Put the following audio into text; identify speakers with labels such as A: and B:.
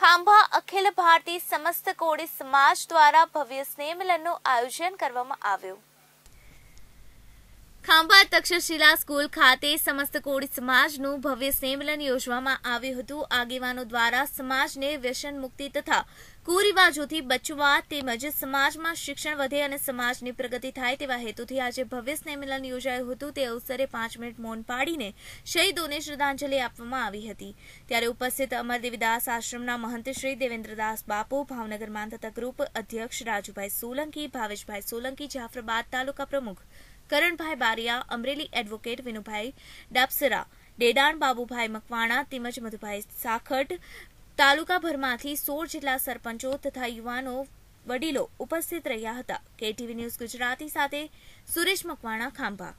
A: ખાંભા અખિલ ભારતીય સમસ્ત કોળી સમાજ દ્વારા ભવ્ય સ્નેહ મિલનનું આયોજન કરવામાં આવ્યું ખાંભાત તક્ષશિલા સ્કૂલ ખાતે સમસ્ત કોળી સમાજનું ભવ્ય સંમેલન યોજવામાં આવ્યું હતું આગેવાનો દ્વારા સમાજને વ્યસન મુક્તિ તથા કુરિવાજોથી બચવા તેમજ સમાજમાં શિક્ષણ વધે અને સમાજની પ્રગતિ થાય તેવા હેતુથી આજે ભવ્ય સંમેલન યોજાયું હતું તે અવસરે પાંચ મિનિટ મૌન પાડીને શહીદોને શ્રદ્ધાંજલિ આપવામાં આવી હતી ત્યારે ઉપસ્થિત અમર દેવીદાસ આશ્રમના મહંત શ્રી દેવેન્દ્રદાસ બાપુ ભાવનગર માન તથા ગ્રુપ અધ્યક્ષ રાજુભાઈ સોલંકી ભાવેશભાઈ સોલંકી જાફરબાદ તાલુકા પ્રમુખ કરણભાઈ બારિયા અમરેલી એડવોકેટ વિનુભાઈ ડાપસરા ડેડાણ બાબુભાઈ મકવાણા તેમજ મધુભાઈ સાખટ તાલુકાભરમાંથી સોળ જેટલા સરપંચો તથા યુવાનો વડીલો ઉપસ્થિત રહ્યા હતા કેટીવી ન્યૂઝ ગુજરાતી સાથે સુરેશ મકવાણા ખાંભા